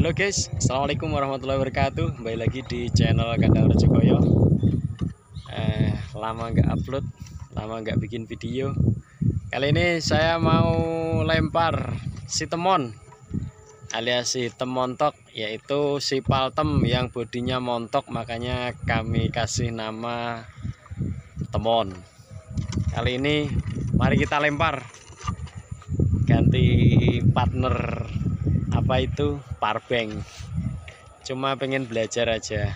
Halo guys, Assalamualaikum warahmatullahi wabarakatuh Kembali lagi di channel Kandang Rejekoyo eh, Lama nggak upload, lama nggak bikin video Kali ini saya mau lempar si temon Alias si temontok Yaitu si paltem yang bodinya montok Makanya kami kasih nama temon Kali ini mari kita lempar Ganti partner apa itu parbank cuma pengen belajar aja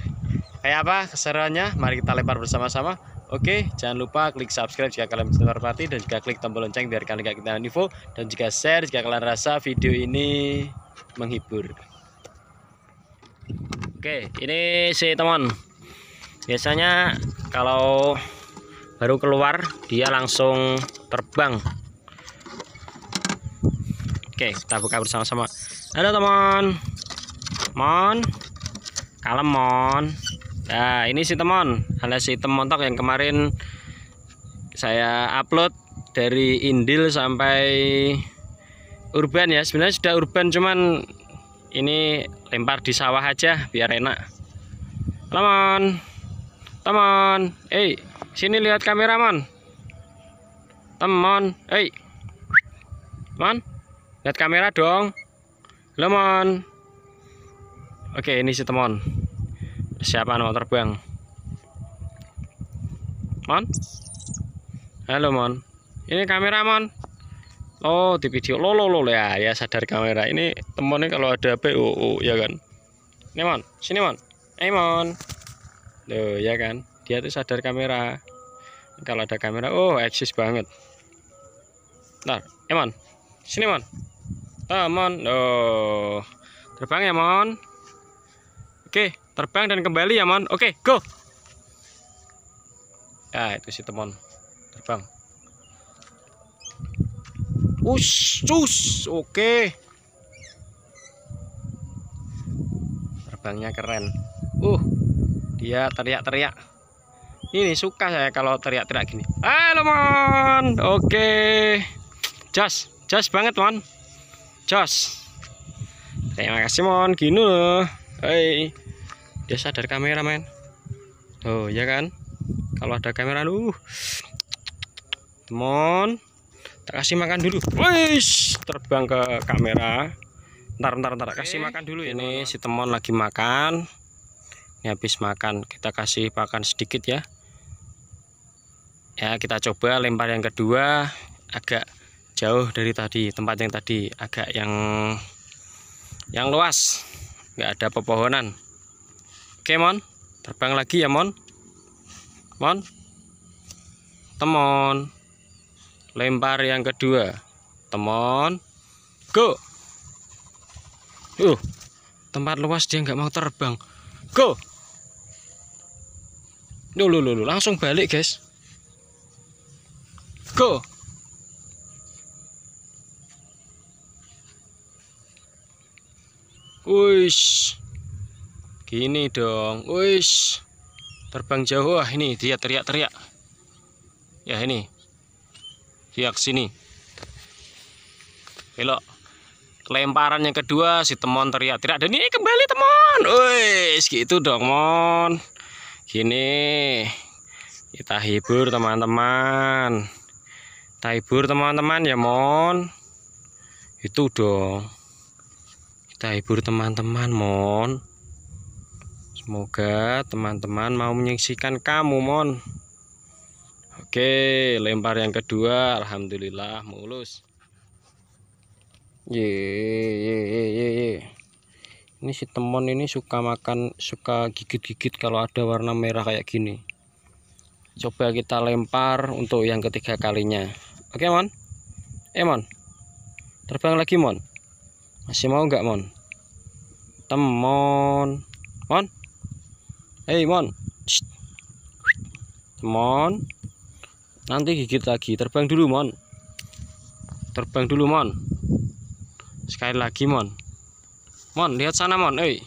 kayak apa keseruannya mari kita lebar bersama-sama Oke, jangan lupa klik subscribe jika kalian belum party dan juga klik tombol lonceng biar kalian gak ketinggalan info dan juga share jika kalian rasa video ini menghibur. Oke, ini si teman. Biasanya kalau baru keluar dia langsung terbang Oke, kita buka bersama-sama. Halo teman. Mon. Kalem mon. Nah, ini si teman. Ada si temontok yang kemarin saya upload dari Indil sampai urban ya. Sebenarnya sudah urban cuman ini lempar di sawah aja biar enak. Teman, Teman. Eh, sini lihat kameraman. mon. Teman. Eh. Mon lihat kamera dong lemon oke ini si temon siapa mau terbang mon halo mon ini kamera mon oh di video lo lo lo ya ya sadar kamera ini temonnya kalau ada PU ya kan ini mon sini mon emon mon Loh, ya kan dia tuh sadar kamera kalau ada kamera oh eksis banget nah eh, emon sini mon Ah, Mon. Oh. Terbang ya, Mon. Oke, terbang dan kembali ya, Mon. Oke, go. Ya, itu si teman. Terbang. Ush, cus. Oke. Terbangnya keren. Uh. Dia teriak-teriak. Ini suka saya kalau teriak-teriak gini. Halo, Mon. Oke. Jas, jas banget, Mon. Jos. Terima kasih Mon, gini loh. Hei. Dia sadar kamera, men. Oh, ya kan? Kalau ada kamera lu. Uh. Mon. Tak kasih makan dulu. Wis, terbang ke kamera. Ntar, ntar, ntar kasih makan dulu ya. Ini si Temon lagi makan. Ini habis makan, kita kasih pakan sedikit ya. Ya, kita coba lempar yang kedua agak jauh dari tadi tempat yang tadi agak yang yang luas nggak ada pepohonan oke mon terbang lagi ya mon mon temon lempar yang kedua temon go uh tempat luas dia nggak mau terbang go Loh, lulu langsung balik guys go Wish. Gini dong. Wish. Terbang jauh Wah, ini dia teriak-teriak. Ya ini. Teriak sini. Belok. Lemparan yang kedua si Temon teriak-teriak dan ini kembali Temon. Wish, gitu dong, Mon. Gini. Kita hibur teman-teman. Kita hibur teman-teman ya, Mon. Itu dong kita hibur teman-teman mon semoga teman-teman mau menyaksikan kamu mon Oke lempar yang kedua Alhamdulillah mulus ye, ye, ye, ye, ye. ini si temon ini suka makan suka gigit-gigit kalau ada warna merah kayak gini coba kita lempar untuk yang ketiga kalinya oke mon eh mon terbang lagi mon masih mau nggak Mon? Temon. Mon. Hei Mon. Temon. Nanti gigit lagi. Terbang dulu Mon. Terbang dulu Mon. Sekali lagi Mon. Mon, lihat sana Mon. Hei.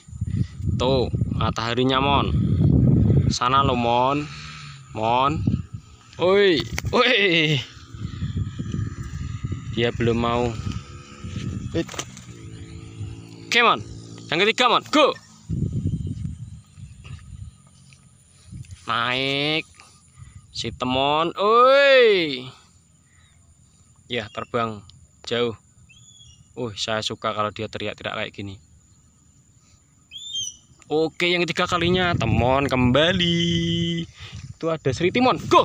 Tuh, mataharinya Mon. Sana lo Mon. Mon. Oi, oi. Dia belum mau. Oke, mon. Yang ketiga, mon. Go. Naik. Si temon. Oi. Ya, terbang jauh. Uh, saya suka kalau dia teriak tidak kayak gini. Oke, yang ketiga kalinya temon kembali. Itu ada Sri Timon. Go.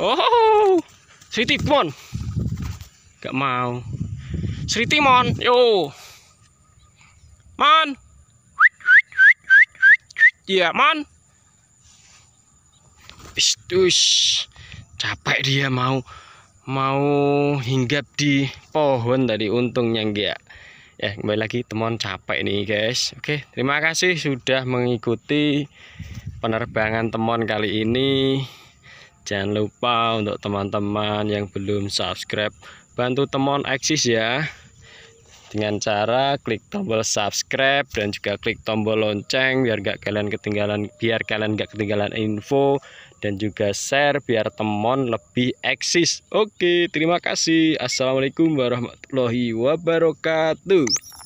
Oh. Sri Timon. Gak mau. Sri Timon. Yo. Man, Iya, man, Mon. Pistus. Capek dia mau mau hinggap di pohon tadi untungnya enggak. Ya. ya, kembali lagi teman capek nih, guys. Oke, terima kasih sudah mengikuti penerbangan teman kali ini. Jangan lupa untuk teman-teman yang belum subscribe bantu teman eksis ya dengan cara klik tombol subscribe dan juga klik tombol lonceng biar gak kalian ketinggalan biar kalian gak ketinggalan info dan juga share biar teman lebih eksis. Oke, terima kasih. Assalamualaikum warahmatullahi wabarakatuh.